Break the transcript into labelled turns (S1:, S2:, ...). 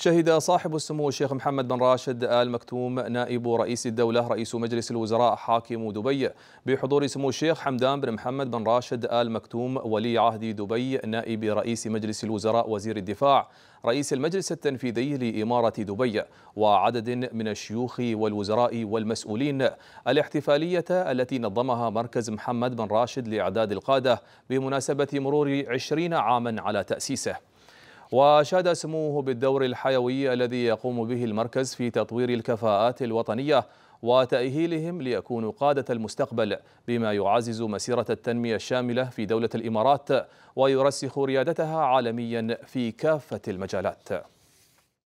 S1: شهد صاحب السمو الشيخ محمد بن راشد آل مكتوم نائب رئيس الدولة رئيس مجلس الوزراء حاكم دبي بحضور سمو الشيخ حمدان بن محمد بن راشد آل مكتوم ولي عهد دبي نائب رئيس مجلس الوزراء وزير الدفاع رئيس المجلس التنفيذي لإمارة دبي وعدد من الشيوخ والوزراء والمسؤولين الاحتفالية التي نظمها مركز محمد بن راشد لإعداد القادة بمناسبة مرور عشرين عاما على تأسيسه وشاد سموه بالدور الحيوي الذي يقوم به المركز في تطوير الكفاءات الوطنية وتأهيلهم ليكونوا قادة المستقبل بما يعزز مسيرة التنمية الشاملة في دولة الإمارات ويرسخ ريادتها عالميا في كافة المجالات